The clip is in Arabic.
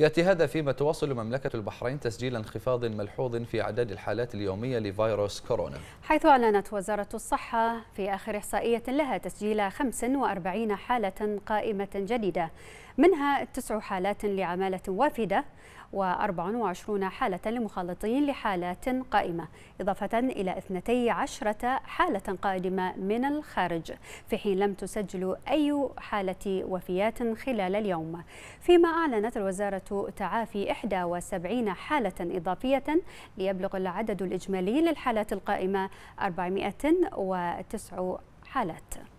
يأتي هذا فيما تواصل مملكة البحرين تسجيل انخفاض ملحوظ في أعداد الحالات اليومية لفيروس كورونا حيث أعلنت وزارة الصحة في آخر إحصائية لها تسجيل 45 حالة قائمة جديدة منها تسع حالات لعمالة وافدة و24 حالة لمخالطين لحالات قائمة إضافة إلى 12 حالة قادمة من الخارج في حين لم تسجل أي حالة وفيات خلال اليوم فيما أعلنت الوزارة تعافي 71 حالة إضافية ليبلغ العدد الإجمالي للحالات القائمة 409 حالات